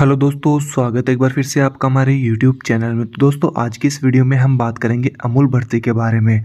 hello दोस्तों स्वागत है एक बार फिर से आपका हमारे यूट्यूब चैनल में तो दोस्तों आज की इस वीडियो में हम बात करेंगे अमूल भर्ती के बारे में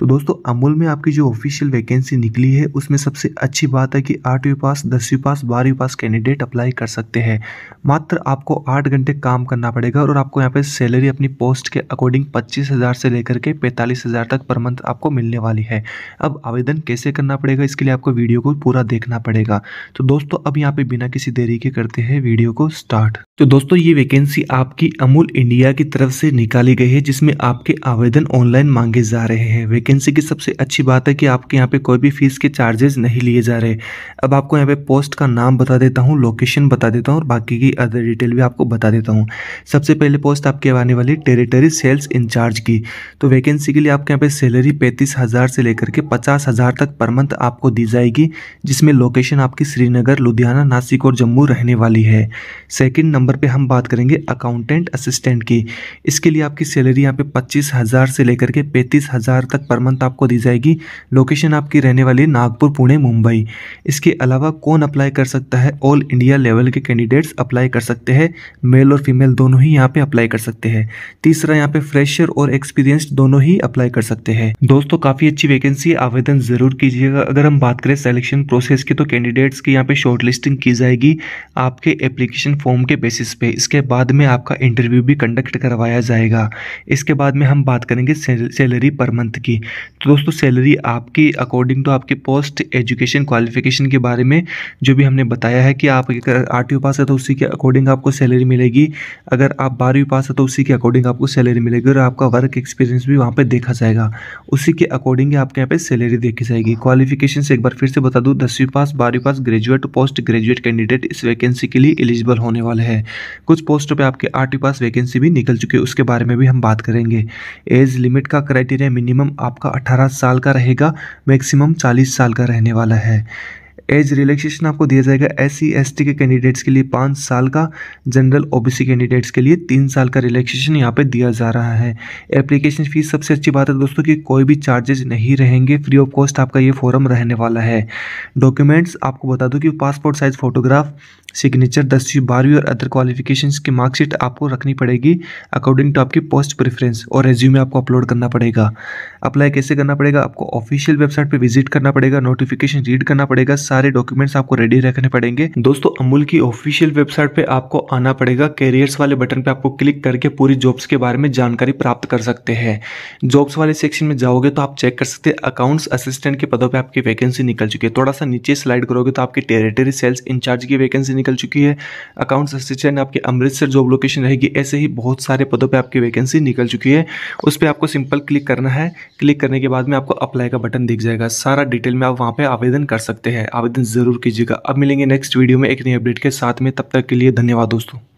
तो दोस्तों अमूल में आपकी जो ऑफिशियल वैकेंसी निकली है उसमें सबसे अच्छी बात है कि आठवीं पास दसवीं पास बारहवीं पास कैंडिडेट अप्लाई कर सकते हैं मात्र आपको आठ घंटे काम करना पड़ेगा और आपको यहाँ पे सैलरी अपनी पोस्ट के अकॉर्डिंग पच्चीस हज़ार से लेकर के पैंतालीस हज़ार तक पर मंथ आपको मिलने वाली है अब आवेदन कैसे करना पड़ेगा इसके लिए आपको वीडियो को पूरा देखना पड़ेगा तो दोस्तों अब यहाँ पर बिना किसी देरी के करते हैं वीडियो को स्टार्ट तो दोस्तों ये वैकेंसी आपकी अमूल इंडिया की तरफ से निकाली गई है जिसमें आपके आवेदन ऑनलाइन मांगे जा रहे हैं वैकेंसी की सबसे अच्छी बात है कि आपके यहाँ पे कोई भी फीस के चार्जेस नहीं लिए जा रहे अब आपको यहाँ पे पोस्ट का नाम बता देता हूँ लोकेशन बता देता हूँ और बाकी की अदर डिटेल भी आपको बता देता हूँ सबसे पहले पोस्ट आपके आने वाली टेरिटरी सेल्स इंचार्ज की तो वैकेंसी के लिए आपके यहाँ पर सैलरी पैंतीस से लेकर के पचास तक पर मंथ आपको दी जाएगी जिसमें लोकेशन आपकी श्रीनगर लुधियाना नासिक और जम्मू रहने वाली है सेकेंड नंबर नंबर पे हम बात करेंगे अकाउंटेंट असिस्टेंट की इसके लिए आपकी सैलरी यहाँ पे पच्चीस हज़ार से लेकर के पैंतीस हज़ार तक पर मंथ आपको दी जाएगी लोकेशन आपकी रहने वाली नागपुर पुणे मुंबई इसके अलावा कौन अप्लाई कर सकता है ऑल इंडिया लेवल के कैंडिडेट्स अप्लाई कर सकते हैं मेल और फीमेल दोनों ही यहाँ पे अप्लाई कर सकते हैं तीसरा यहाँ पे फ्रेशर और एक्सपीरियंस दोनों ही अप्लाई कर सकते हैं दोस्तों काफ़ी अच्छी वैकेंसी आवेदन ज़रूर कीजिएगा अगर हम बात करें सेलेक्शन प्रोसेस की तो कैंडिडेट्स की यहाँ पे शॉर्ट की जाएगी आपके एप्लीकेशन फॉर्म के बेसिस बेसिस पे इसके बाद में आपका इंटरव्यू भी कंडक्ट करवाया जाएगा इसके बाद में हम बात करेंगे सैलरी पर मंथ की तो दोस्तों सैलरी आपकी अकॉर्डिंग टू आपकी पोस्ट एजुकेशन क्वालिफिकेशन के बारे में जो भी हमने बताया है कि आप अगर आठवीं पास है तो उसी के अकॉर्डिंग आपको सैलरी मिलेगी अगर आप बारहवीं पास है तो उसी के अकॉर्डिंग आपको सैलरी मिलेगी और आपका वर्क एक्सपीरियंस भी वहाँ पर देखा जाएगा उसी के अकॉर्डिंग आपके यहाँ पर सैलरी देखी जाएगी क्वालिफिकेशन से एक बार फिर से बता दूँ दसवीं पास बारहवीं पास ग्रेजुएट पोस्ट ग्रेजुएट कैंडिडेट इस वैकेंसी के लिए एलिजिबल होने वाले हैं कुछ पोस्टों पे आपके आरटी पास वैकेंसी भी निकल चुकी है उसके बारे में भी हम बात करेंगे एज लिमिट का क्राइटेरिया मिनिमम आपका अठारह साल का रहेगा मैक्सिमम चालीस साल का रहने वाला है एज रिलैक्सेशन आपको दिया जाएगा एस सी के कैंडिडेट्स के लिए पाँच साल का जनरल ओबीसी कैंडिडेट्स के लिए तीन साल का रिलैक्सेशन यहाँ पे दिया जा रहा है एप्लीकेशन फ़ीस सबसे अच्छी बात है दोस्तों कि कोई भी चार्जेस नहीं रहेंगे फ्री ऑफ कॉस्ट आपका ये फॉरम रहने वाला है डॉक्यूमेंट्स आपको बता दूँ कि पासपोर्ट साइज़ फ़ोटोग्राफ सिग्नेचर दसवीं बारहवीं और अदर क्वालिफिकेशन की मार्कशीट आपको रखनी पड़ेगी अकॉर्डिंग टू आपकी पोस्ट प्रेफरेंस और रेज्यूमे आपको अपलोड करना पड़ेगा अप्लाई कैसे करना पड़ेगा आपको ऑफिशियल वेबसाइट पर विजिट करना पड़ेगा नोटिफिकेशन रीड करना पड़ेगा सारे डॉक्यूमेंट्स आपको रेडी रखने पड़ेंगे दोस्तों अमूल की ऑफिशियल वेबसाइट पे आपको आना पड़ेगा कैरियर्स वाले बटन पे आपको क्लिक करके पूरी जॉब्स के बारे में जानकारी प्राप्त कर सकते हैं जॉब्स वाले सेक्शन में जाओगे तो आप चेक कर सकते हैं अकाउंट्स असिस्टेंट के पदों पर आपकी वैकेंसी निकल चुकी है थोड़ा सा नीचे स्लाइड करोगे तो आपकी टेरिटरी सेल्स इंचार्ज की वैकेंसी निकल चुकी है अकाउंट्स असिस्टेंट आपके अमृतसर जॉब लोकेशन रहेगी ऐसे ही बहुत सारे पदों पर आपकी वैकेंसी निकल चुकी है उस पर आपको सिंपल क्लिक करना है क्लिक करने के बाद में आपको अप्लाई का बटन दिख जाएगा सारा डिटेल में आप वहाँ पर आवेदन कर सकते हैं आवेदन ज़रूर कीजिएगा अब मिलेंगे नेक्स्ट वीडियो में एक नई अपडेट के साथ में तब तक के लिए धन्यवाद दोस्तों